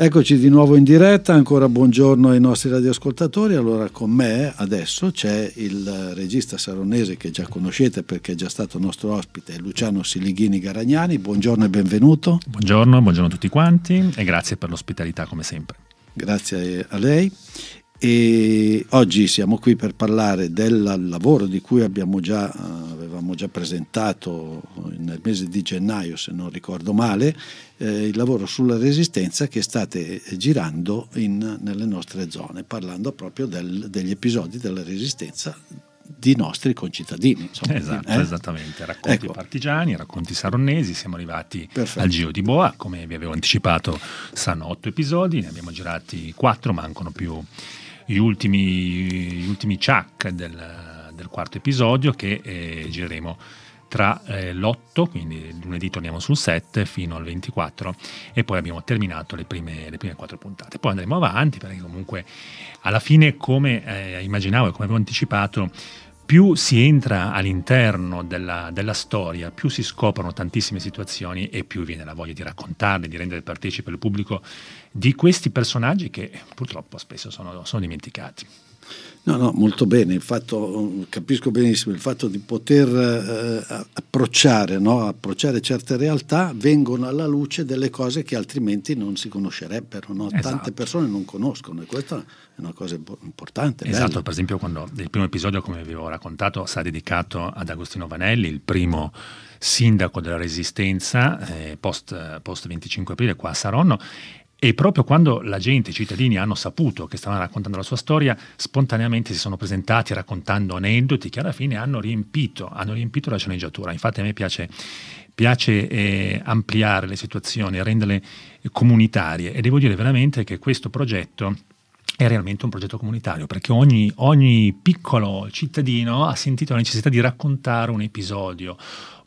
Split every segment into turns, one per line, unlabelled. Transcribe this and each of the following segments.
Eccoci di nuovo in diretta, ancora buongiorno ai nostri radioascoltatori. Allora con me adesso c'è il regista saronese che già conoscete perché è già stato nostro ospite, Luciano Silighini Garagnani. Buongiorno e benvenuto.
Buongiorno, buongiorno a tutti quanti e grazie
per l'ospitalità come sempre. Grazie a lei. E oggi siamo qui per parlare del lavoro di cui abbiamo già eh, avevamo già presentato nel mese di gennaio, se non ricordo male, eh, il lavoro sulla resistenza che state girando in, nelle nostre zone, parlando proprio del, degli episodi della resistenza di nostri concittadini. Insomma, esatto, eh? esattamente. Racconti ecco.
partigiani, racconti saronnesi. Siamo arrivati Perfetto. al Giro di Boa. Come vi avevo anticipato, sanno otto episodi, ne abbiamo girati quattro, mancano più gli ultimi, gli ultimi ciak del del quarto episodio che eh, gireremo tra eh, l'8, quindi lunedì torniamo sul 7 fino al 24 e poi abbiamo terminato le prime, le prime 4 puntate. Poi andremo avanti perché comunque alla fine come eh, immaginavo e come avevo anticipato più si entra all'interno della, della, storia, più si scoprono tantissime situazioni e più viene la voglia di raccontarle, di rendere partecipe il pubblico di questi personaggi che purtroppo spesso sono, sono dimenticati.
No, no, molto bene, fatto, capisco benissimo il fatto di poter eh, approcciare, no? approcciare, certe realtà, vengono alla luce delle cose che altrimenti non si conoscerebbero, no? esatto. tante persone non conoscono e questa è una cosa importante. Esatto, bella. per
esempio quando il primo episodio, come vi avevo raccontato, sarà dedicato ad Agostino Vanelli, il primo sindaco della Resistenza eh, post, post 25 aprile qua a Saronno e proprio quando la gente, i cittadini hanno saputo che stavano raccontando la sua storia, spontaneamente si sono presentati raccontando aneddoti che alla fine hanno riempito, hanno riempito la sceneggiatura. Infatti a me piace, piace eh, ampliare le situazioni, renderle comunitarie e devo dire veramente che questo progetto è realmente un progetto comunitario perché ogni, ogni piccolo cittadino ha sentito la necessità di raccontare un episodio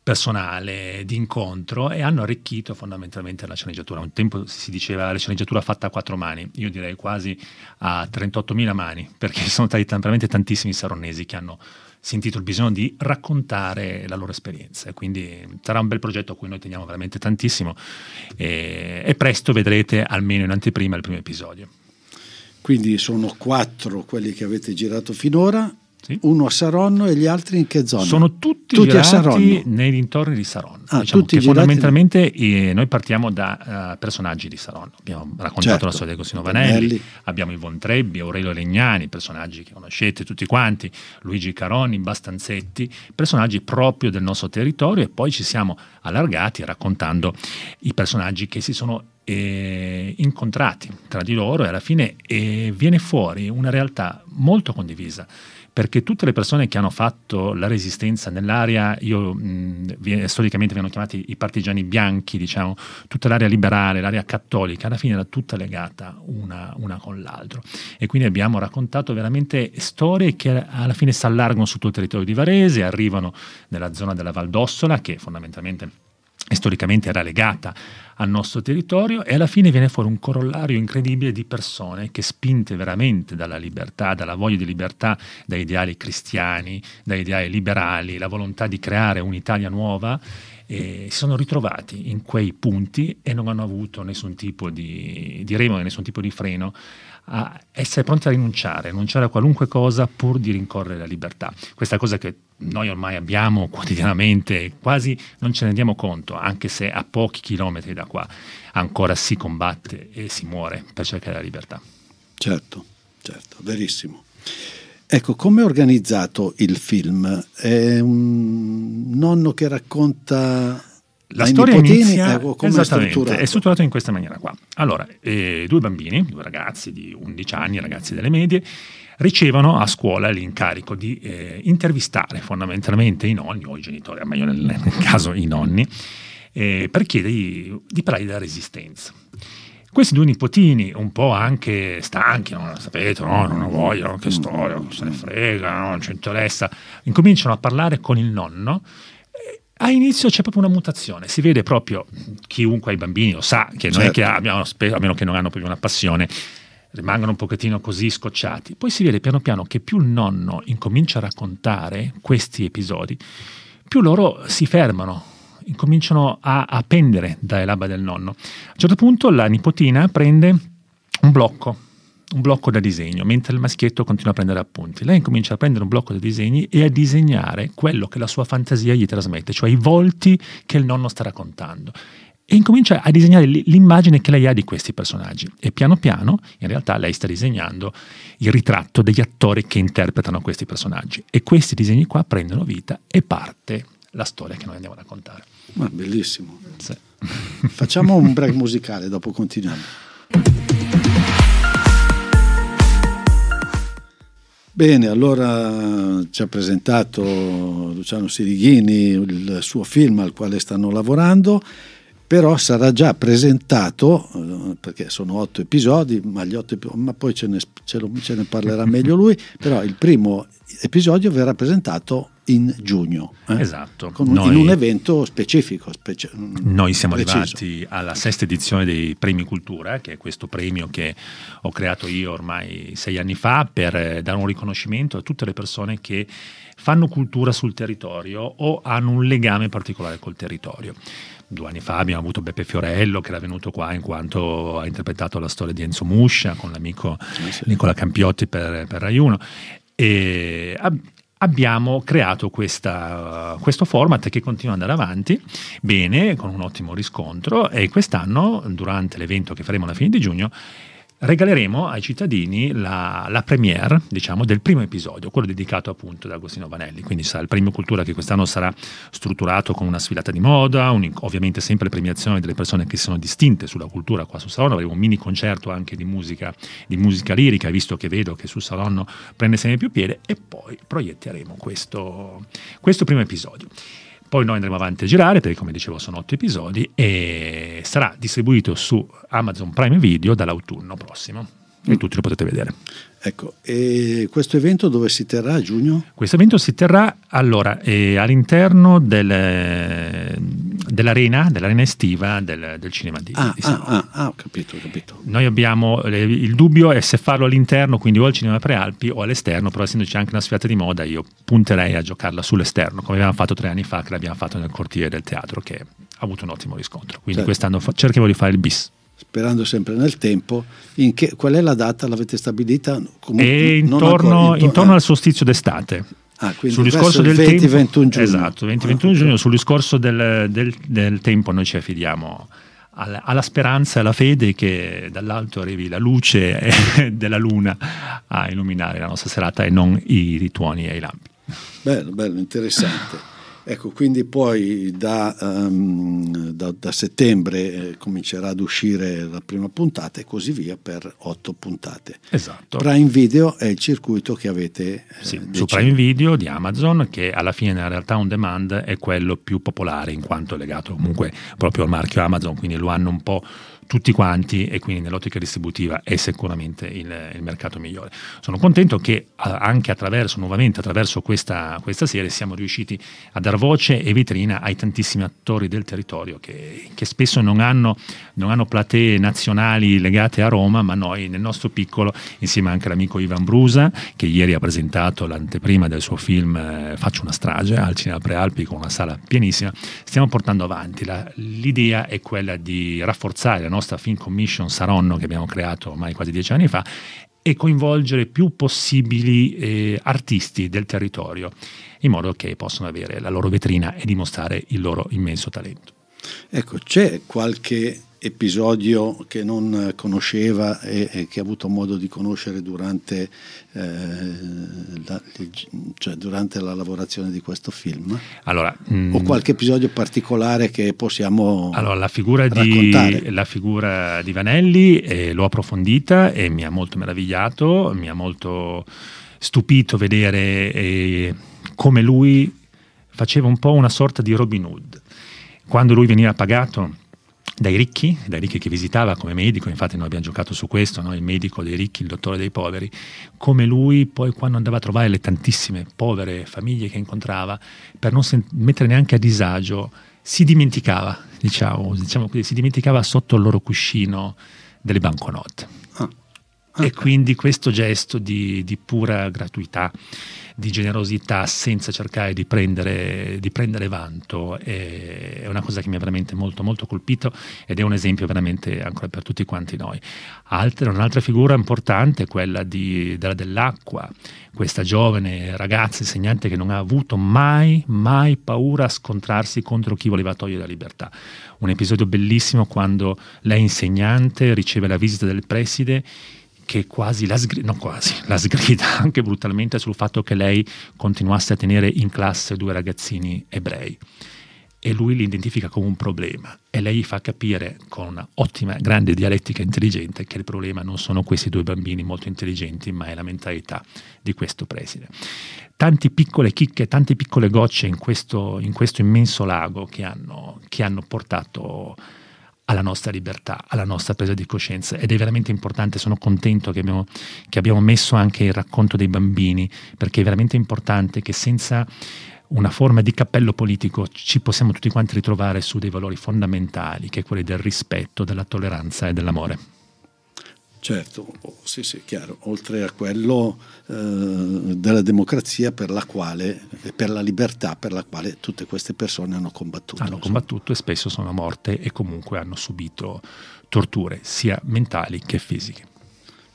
personale, di incontro e hanno arricchito fondamentalmente la sceneggiatura. Un tempo si diceva la sceneggiatura fatta a quattro mani, io direi quasi a 38.000 mani, perché sono stati veramente tantissimi saronesi che hanno sentito il bisogno di raccontare la loro esperienza. E quindi sarà un bel progetto a cui noi teniamo veramente tantissimo e, e presto vedrete almeno in anteprima il primo episodio.
Quindi sono quattro quelli che avete girato finora sì. Uno a Saronno e gli altri in che zona? Sono tutti, tutti a Saronno.
nei dintorni di Saronno. Ah, diciamo tutti fondamentalmente eh, noi partiamo da uh, personaggi di Saronno. Abbiamo raccontato certo. la storia di Agostino Vanelli, abbiamo Ivon Trebbi, Aurelio Legnani, personaggi che conoscete tutti quanti, Luigi Caroni, Bastanzetti, personaggi proprio del nostro territorio e poi ci siamo allargati raccontando i personaggi che si sono eh, incontrati tra di loro e alla fine eh, viene fuori una realtà molto condivisa perché tutte le persone che hanno fatto la resistenza nell'area, io, mh, storicamente vengono chiamati i partigiani bianchi, diciamo, tutta l'area liberale, l'area cattolica, alla fine era tutta legata una, una con l'altra. E quindi abbiamo raccontato veramente storie che alla fine si allargano su tutto il territorio di Varese, arrivano nella zona della Valdossola, che fondamentalmente storicamente era legata al nostro territorio e alla fine viene fuori un corollario incredibile di persone che spinte veramente dalla libertà, dalla voglia di libertà, da ideali cristiani, da ideali liberali, la volontà di creare un'Italia nuova, eh, si sono ritrovati in quei punti e non hanno avuto nessun tipo di, di remo, nessun tipo di freno a essere pronti a rinunciare, rinunciare a qualunque cosa pur di rincorrere la libertà. Questa cosa che noi ormai abbiamo quotidianamente, quasi non ce ne rendiamo conto, anche se a pochi chilometri da qua ancora si combatte e si muore per cercare la libertà. Certo, certo, verissimo.
Ecco, come è organizzato il film? È un nonno che racconta la storia nipotini, inizia come esattamente, è, strutturato? è
strutturato in questa maniera qua. Allora, eh, due bambini, due ragazzi di 11 anni, ragazzi delle medie, ricevono a scuola l'incarico di eh, intervistare fondamentalmente i nonni o i genitori, a meglio nel caso i nonni, eh, per chiedergli di parlare della resistenza. Questi due nipotini, un po' anche stanchi, non lo sapete, no? non vogliono, che storia, non se ne frega, no? non ci interessa, incominciano a parlare con il nonno. Eh, a inizio c'è proprio una mutazione, si vede proprio, chiunque ha i bambini lo sa, che non certo. è che certo. abbiano, a meno che non hanno proprio una passione, rimangono un pochettino così scocciati. Poi si vede piano piano che più il nonno incomincia a raccontare questi episodi, più loro si fermano, incominciano a, a pendere dalle labbra del nonno. A un certo punto la nipotina prende un blocco, un blocco da disegno, mentre il maschietto continua a prendere appunti. Lei comincia a prendere un blocco da disegni e a disegnare quello che la sua fantasia gli trasmette, cioè i volti che il nonno sta raccontando. E incomincia a disegnare l'immagine che lei ha di questi personaggi. E piano piano, in realtà, lei sta disegnando il ritratto degli attori che interpretano questi personaggi. E questi disegni qua prendono vita e parte
la storia che noi andiamo a raccontare. Ma bellissimo. Sì. Facciamo un break musicale, dopo continuiamo. Bene, allora ci ha presentato Luciano Sirighini il suo film al quale stanno lavorando, però sarà già presentato, eh, perché sono otto episodi, ma, gli otto, ma poi ce ne, ce, lo, ce ne parlerà meglio lui, però il primo episodio verrà presentato in giugno. Eh? Esatto. Un, Noi, in un evento specifico. Speci- mm, Noi siamo preciso. arrivati
alla sesta edizione dei Premi Cultura, che è questo premio che ho creato io ormai sei anni fa per eh, dare un riconoscimento a tutte le persone che fanno cultura sul territorio o hanno un legame particolare col territorio due anni fa abbiamo avuto Beppe Fiorello che era venuto qua in quanto ha interpretato la storia di Enzo Muscia con l'amico sì, sì. Nicola Campiotti per, per Rai e ah, abbiamo creato questa, questo format che continua ad andare avanti bene, con un ottimo riscontro e quest'anno, durante l'evento che faremo alla fine di giugno, regaleremo ai cittadini la, la premiere diciamo, del primo episodio, quello dedicato appunto ad Agostino Vanelli. Quindi sarà il premio Cultura che quest'anno sarà strutturato con una sfilata di moda, un, ovviamente sempre premiazione delle persone che si sono distinte sulla cultura qua su Saronno. Avremo un mini concerto anche di musica, di musica lirica, visto che vedo che su Saronno prende sempre più piede, e poi proietteremo questo, questo primo episodio. Poi noi andremo avanti a girare perché come dicevo sono otto episodi e sarà distribuito su Amazon Prime Video dall'autunno prossimo e mm. tutti lo potete vedere.
Ecco, e questo evento dove si terrà a giugno?
Questo evento si terrà allora, eh, all'interno del, dell'arena, dell'arena estiva del, del cinema di, ah, di San ah, ah,
ah, ho capito, ho capito.
Noi abbiamo eh, il dubbio è se farlo all'interno, quindi o al cinema Prealpi o all'esterno, però essendoci anche una sfiata di moda, io punterei a giocarla sull'esterno, come abbiamo fatto tre anni fa, che l'abbiamo fatto nel cortile del teatro, che ha avuto un ottimo riscontro. Quindi certo. quest'anno fa- cercherò di fare il bis
sperando sempre nel tempo, che, qual è la data? L'avete stabilita?
Comunque, intorno, ancora, intorno, intorno eh. al solstizio d'estate.
Ah, sul discorso del 20, tempo,
giugno. Esatto, 20, 21 ah, giugno, okay. sul discorso del, del, del, tempo noi ci affidiamo alla, alla speranza e alla fede che dall'alto arrivi la luce della luna a illuminare la nostra serata e non i rituoni e i lampi.
Bello, bello, interessante. Ecco, quindi poi da, um, da, da settembre eh, comincerà ad uscire la prima puntata e così via per otto puntate. Esatto. Prime Video è il circuito che avete. Eh, sì, su Prime
Video di Amazon, che alla fine nella realtà on demand è quello più popolare in quanto è legato comunque proprio al marchio Amazon, quindi lo hanno un po' tutti quanti e quindi nell'ottica distributiva è sicuramente il, il mercato migliore. Sono contento che eh, anche attraverso, nuovamente attraverso questa, questa, serie siamo riusciti a dar voce e vetrina ai tantissimi attori del territorio che, che spesso non hanno, non hanno, platee nazionali legate a Roma, ma noi nel nostro piccolo, insieme anche all'amico Ivan Brusa, che ieri ha presentato l'anteprima del suo film eh, Faccio una strage al Cinema Prealpi con una sala pienissima, stiamo portando avanti. La, l'idea è quella di rafforzare la nostra nostra Film Commission Saronno che abbiamo creato ormai quasi dieci anni fa e coinvolgere più possibili eh, artisti del territorio in modo che possano avere la loro vetrina e dimostrare il loro immenso talento.
Ecco, c'è qualche episodio che non conosceva e, e che ha avuto modo di conoscere durante eh, la, cioè durante la lavorazione di questo film?
Allora, mm, o qualche
episodio particolare che possiamo allora, la
figura raccontare? Di, la figura di Vanelli eh, l'ho approfondita e mi ha molto meravigliato, mi ha molto stupito vedere eh, come lui faceva un po' una sorta di Robin Hood. Quando lui veniva pagato dai ricchi, dai ricchi che visitava come medico, infatti noi abbiamo giocato su questo, no? il medico dei ricchi, il dottore dei poveri, come lui poi quando andava a trovare le tantissime povere famiglie che incontrava, per non mettere neanche a disagio, si dimenticava, diciamo, diciamo così, si dimenticava sotto il loro cuscino delle banconote. Ah, okay. E quindi questo gesto di, di pura gratuità di generosità senza cercare di prendere, di prendere vanto è una cosa che mi ha veramente molto molto colpito ed è un esempio veramente ancora per tutti quanti noi. Altra, un'altra figura importante è quella di, della dell'acqua, questa giovane ragazza insegnante che non ha avuto mai mai paura a scontrarsi contro chi voleva togliere la libertà. Un episodio bellissimo quando lei insegnante riceve la visita del preside che quasi la, sgrida, no, quasi la, sgrida anche brutalmente sul fatto che lei continuasse a tenere in classe due ragazzini ebrei. E lui li identifica come un problema e lei gli fa capire con un'ottima, grande dialettica intelligente che il problema non sono questi due bambini molto intelligenti, ma è la mentalità di questo preside. Tante piccole chicche, tante piccole gocce in questo, in questo immenso lago che hanno, che hanno portato alla nostra libertà, alla nostra presa di coscienza ed è veramente importante, sono contento che abbiamo, che abbiamo messo anche il racconto dei bambini perché è veramente importante che senza una forma di cappello politico ci possiamo tutti quanti ritrovare su dei valori fondamentali, che è quelli del rispetto, della tolleranza e dell'amore.
Certo, sì, sì, chiaro, oltre a quello eh, della democrazia per la quale, per la libertà per la quale tutte queste persone hanno combattuto. Hanno
combattuto e spesso sono morte e comunque hanno subito torture sia mentali che fisiche.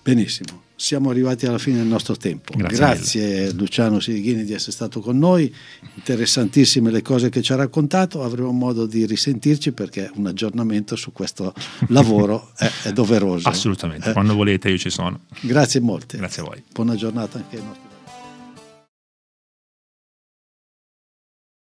Benissimo, siamo arrivati alla fine del nostro tempo. Grazie, Grazie Luciano Sirighini di essere stato con noi, interessantissime le cose che ci ha raccontato, avremo modo di risentirci perché un aggiornamento su questo lavoro è, è, doveroso. Assolutamente, eh? quando volete io ci sono. Grazie molte. Grazie a voi. Buona giornata anche a noi.